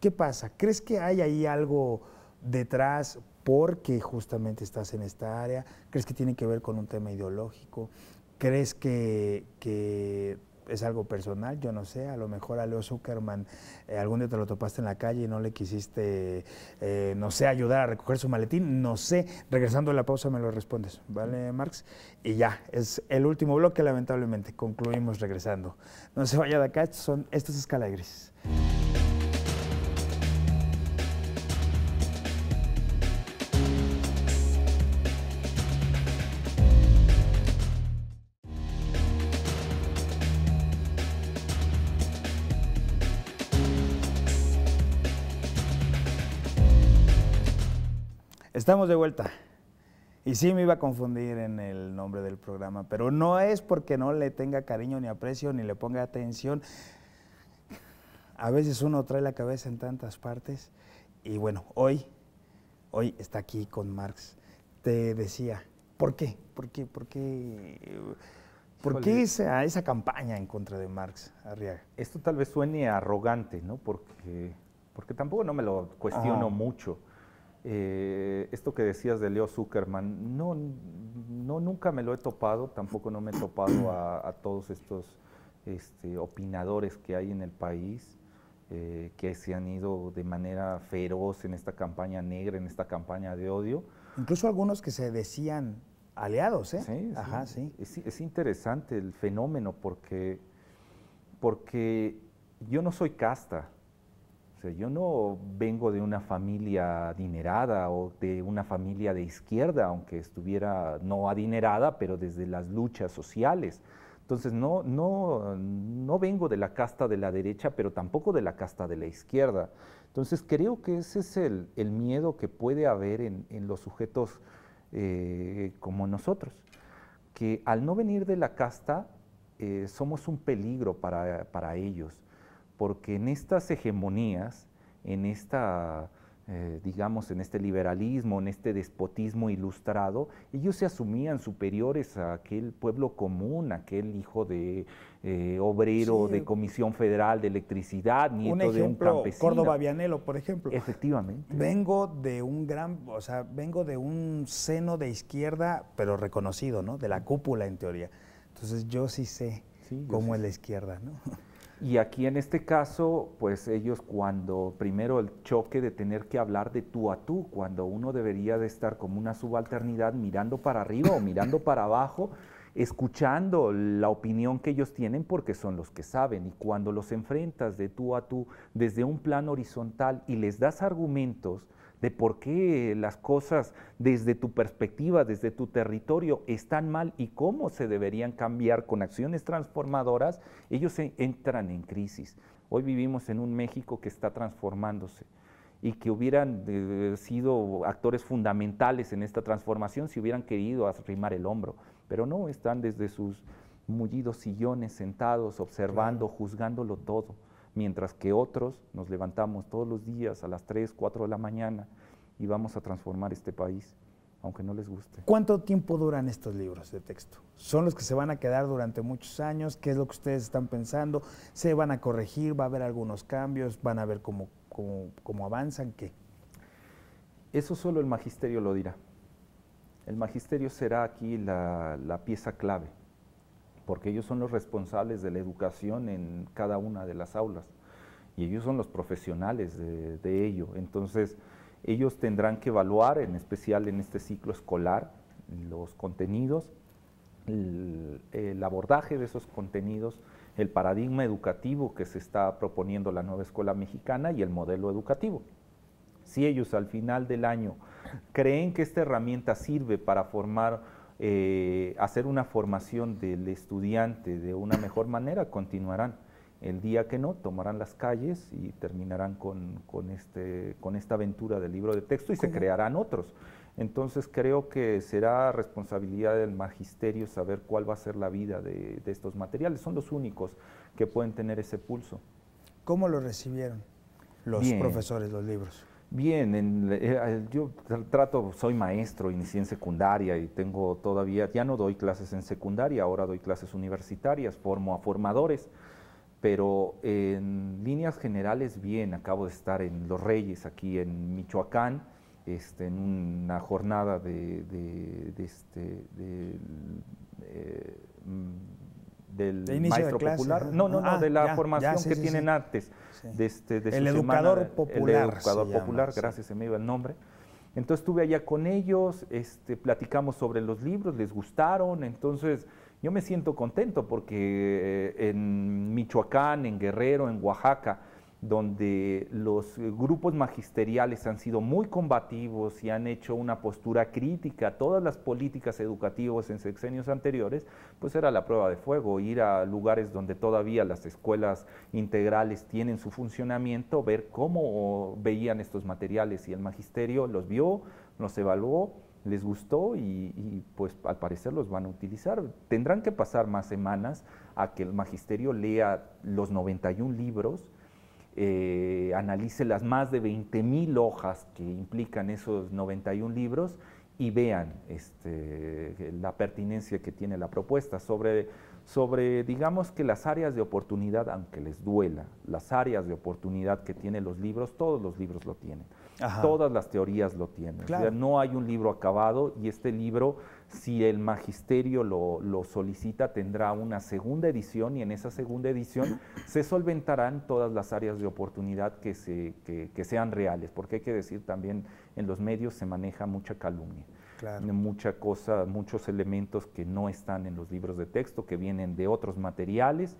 ¿qué pasa? ¿Crees que hay ahí algo detrás porque justamente estás en esta área? ¿Crees que tiene que ver con un tema ideológico? ¿Crees que, que es algo personal, yo no sé, a lo mejor a Leo Zuckerman eh, algún día te lo topaste en la calle y no le quisiste, eh, no sé, ayudar a recoger su maletín, no sé. Regresando a la pausa me lo respondes, ¿vale, Marx? Y ya, es el último bloque, lamentablemente, concluimos regresando. No se vaya de acá, son, estos escalagres Estamos de vuelta. Y sí me iba a confundir en el nombre del programa, pero no es porque no le tenga cariño ni aprecio ni le ponga atención. A veces uno trae la cabeza en tantas partes y bueno, hoy hoy está aquí con Marx. Te decía, ¿por qué? ¿Por qué? ¿Por qué? ¿Por qué esa, esa campaña en contra de Marx, Arriaga? Esto tal vez suene arrogante, ¿no? Porque, porque tampoco no me lo cuestiono mucho eh, esto que decías de Leo Zuckerman, no, no, nunca me lo he topado, tampoco no me he topado a, todos estos este, opinadores que hay en el país, eh, que se han ido de manera feroz en esta campaña negra, en esta campaña de odio. Incluso algunos que se decían aliados, ¿eh? Ajá, Es, interesante el fenómeno porque, porque yo no soy casta. O sea, yo no vengo de una familia adinerada o de una familia de izquierda, aunque estuviera no adinerada, pero desde las luchas sociales. Entonces, no, no, no vengo de la casta de la derecha, pero tampoco de la casta de la izquierda. Entonces, creo que ese es el, el miedo que puede haber en, en los sujetos eh, como nosotros, que al no venir de la casta, eh, somos un peligro para, para ellos porque en estas hegemonías, en esta, eh, digamos, en este liberalismo, en este despotismo ilustrado, ellos se asumían superiores a aquel pueblo común, aquel hijo de eh, obrero de Comisión Federal de Electricidad, nieto un de un campesino. Córdoba Vianelo, por ejemplo. Efectivamente. Vengo de un gran, o sea, vengo de un seno de izquierda, pero reconocido, ¿no? De la cúpula en teoría. Entonces yo sí sé cómo es la izquierda, ¿no? (laughs) Y aquí en este caso, pues ellos cuando primero el choque de tener que hablar de tú a tú, cuando uno debería de estar como una subalternidad mirando para arriba o mirando para abajo, escuchando la opinión que ellos tienen porque son los que saben. Y cuando los enfrentas de tú a tú desde un plano horizontal y les das argumentos, de por qué las cosas desde tu perspectiva, desde tu territorio, están mal y cómo se deberían cambiar con acciones transformadoras, ellos entran en crisis. Hoy vivimos en un México que está transformándose y que hubieran eh, sido actores fundamentales en esta transformación si hubieran querido arrimar el hombro, pero no están desde sus mullidos sillones sentados, observando, juzgándolo todo mientras que otros nos levantamos todos los días a las 3, 4 de la mañana y vamos a transformar este país, aunque no les guste. ¿Cuánto tiempo duran estos libros de texto? ¿Son los que se van a quedar durante muchos años? ¿Qué es lo que ustedes están pensando? ¿Se van a corregir? ¿Va a haber algunos cambios? ¿Van a ver cómo, avanzan? ¿Qué? Eso solo el magisterio lo dirá. El magisterio será aquí la pieza clave porque ellos son los responsables de la educación en cada una de las aulas y ellos son los profesionales de, ello. Entonces, ellos tendrán que evaluar, en especial en este ciclo escolar, los contenidos, el abordaje de esos contenidos, el paradigma educativo que se está proponiendo la nueva escuela mexicana y el modelo educativo. Si ellos al final del año creen que esta herramienta sirve para formar eh, hacer una formación del estudiante de una mejor manera, continuarán. El día que no, tomarán las calles y terminarán con, este, con esta aventura del libro de texto y se crearán otros. Entonces creo que será responsabilidad del magisterio saber cuál va a ser la vida de, estos materiales. Son los únicos que pueden tener ese pulso. ¿Cómo lo recibieron los profesores, los libros? Bien, en, eh, eh, yo trato, soy maestro, inicié en secundaria y tengo todavía, ya no doy clases en secundaria, ahora doy clases universitarias, formo a formadores, pero en líneas generales bien, acabo de estar en Los Reyes, aquí en Michoacán, este, en una jornada de, este, de eh, del maestro popular. No, no, no, ah, de la formación que tienen antes. De este, de el educador popular. El educador popular, gracias, se me iba el nombre. Entonces estuve allá con ellos, este, platicamos sobre los libros, les gustaron, entonces yo me siento contento porque eh, en Michoacán, en Guerrero, en Oaxaca, donde los grupos magisteriales han sido muy combativos y han hecho una postura crítica a todas las políticas educativas en sexenios anteriores, pues era la prueba de fuego, ir a lugares donde todavía las escuelas integrales tienen su funcionamiento, ver cómo veían estos materiales y el magisterio los vio, los evaluó, les gustó y, y, pues al parecer los van a utilizar. Tendrán que pasar más semanas a que el magisterio lea los 91 libros eh, analice las más de 20.000 hojas que implican esos 91 libros y vean este, la pertinencia que tiene la propuesta sobre, digamos que las áreas de oportunidad, aunque les duela, las áreas de oportunidad que tienen los libros, todos los libros lo tienen. Todas las teorías lo tienen. no hay un libro acabado y este libro, si el magisterio lo, solicita, tendrá una segunda edición y en esa segunda edición (coughs) se solventarán todas las áreas de oportunidad que, se, que, sean reales, porque hay que decir también, en los medios se maneja mucha calumnia. mucha cosa, muchos elementos que no están en los libros de texto, que vienen de otros materiales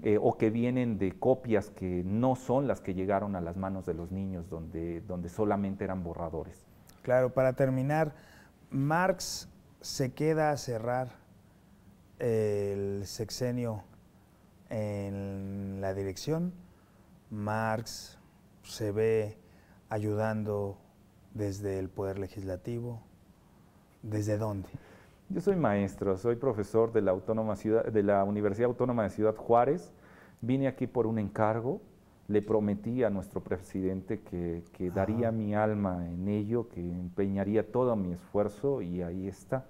eh, o que vienen de copias que no son las que llegaron a las manos de los niños, donde, donde solamente eran borradores. Claro, para terminar, Marx se queda a cerrar eh, el sexenio en la dirección. Marx se ve ayudando desde el poder legislativo. ¿Desde dónde? Yo soy maestro, soy profesor de la, Autónoma Ciudad, de la Universidad Autónoma de Ciudad Juárez. Vine aquí por un encargo. Le prometí a nuestro presidente que, daría mi alma en ello, que empeñaría todo mi esfuerzo y ahí está.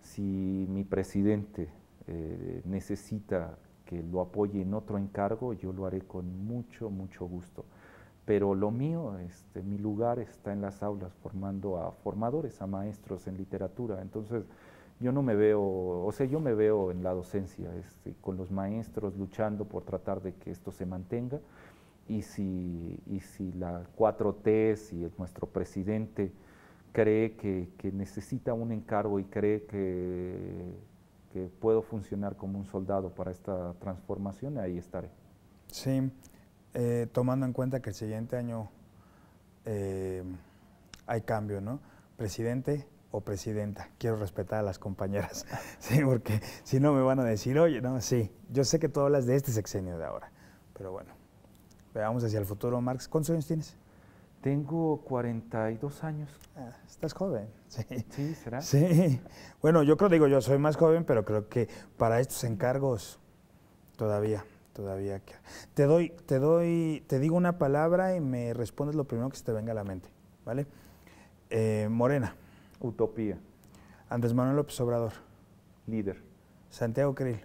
Si mi presidente eh, necesita que lo apoye en otro encargo, yo lo haré con mucho, mucho gusto. Pero lo mío, este, mi lugar está en las aulas formando a formadores, a maestros en literatura. Entonces, yo no me veo, o sea, yo me veo en la docencia, este, con los maestros luchando por tratar de que esto se mantenga. Y si, si la 4T, si nuestro presidente cree que, necesita un encargo y cree que, puedo funcionar como un soldado para esta transformación, ahí estaré. Sí, eh, tomando en cuenta que el siguiente año eh, hay cambio, ¿no? Presidente, o presidenta. Quiero respetar a las compañeras, (laughs) sí, porque si no me van a decir, oye, no, sí, yo sé que tú hablas de este sexenio de ahora, pero bueno, veamos hacia el futuro, Marx. ¿Cuántos años tienes? Tengo 42 años. Ah, estás joven. (laughs) Sí. sí, será. Sí. Bueno, yo creo, digo, yo soy más joven, pero creo que para estos encargos todavía, todavía. Te doy, te doy, te digo una palabra y me respondes lo primero que se te venga a la mente, ¿vale? Eh, morena. Utopía. Andrés Manuel López Obrador. Líder. Santiago Krill.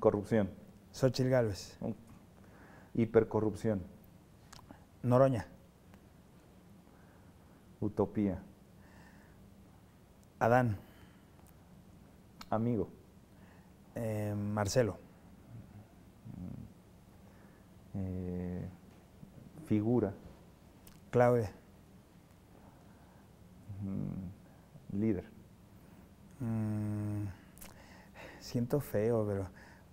Corrupción. Xochitl Gálvez. Hipercorrupción. Noroña. Utopía. Adán. Amigo. Eh, Marcelo. Eh, figura. Claudia líder? Mm, siento feo, pero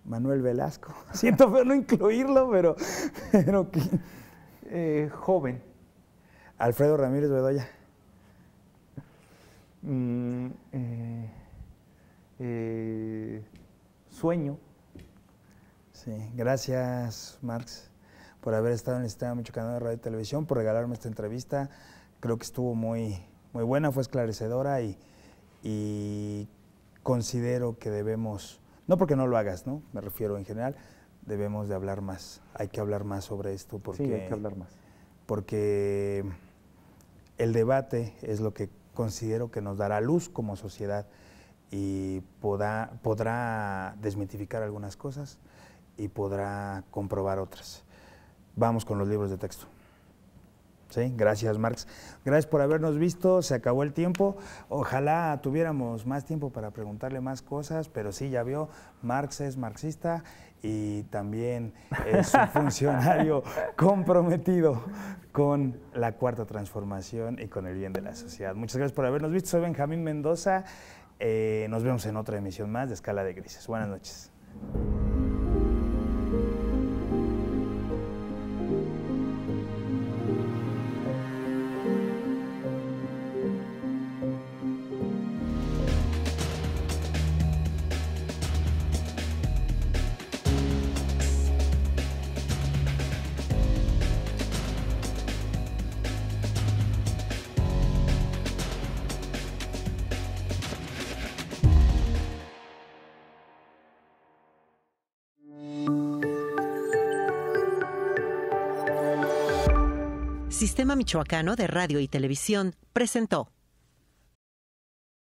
Manuel Velasco. (laughs) siento feo no incluirlo, pero... Eh, joven. Alfredo Ramírez Bedoya. Mm, eh, eh, sueño. Sí, gracias Marx por haber estado en el Sistema canal de Radio y Televisión, por regalarme esta entrevista. Creo que estuvo muy, muy buena, fue esclarecedora y, considero que debemos, no porque no lo hagas, ¿no? Me refiero en general, debemos de hablar más, hay que hablar más sobre esto porque... hablar más. Porque el debate es lo que considero que nos dará luz como sociedad y podrá desmitificar algunas cosas y podrá comprobar otras. Vamos con los libros de texto. Sí, gracias, Marx. Gracias por habernos visto. Se acabó el tiempo. Ojalá tuviéramos más tiempo para preguntarle más cosas, pero sí, ya vio, Marx es marxista y también es un (laughs) funcionario comprometido con la cuarta transformación y con el bien de la sociedad. Muchas gracias por habernos visto. Soy Benjamín Mendoza. Eh, nos vemos en otra emisión más de Escala de Grises. Buenas noches. Michoacano de Radio y Televisión presentó.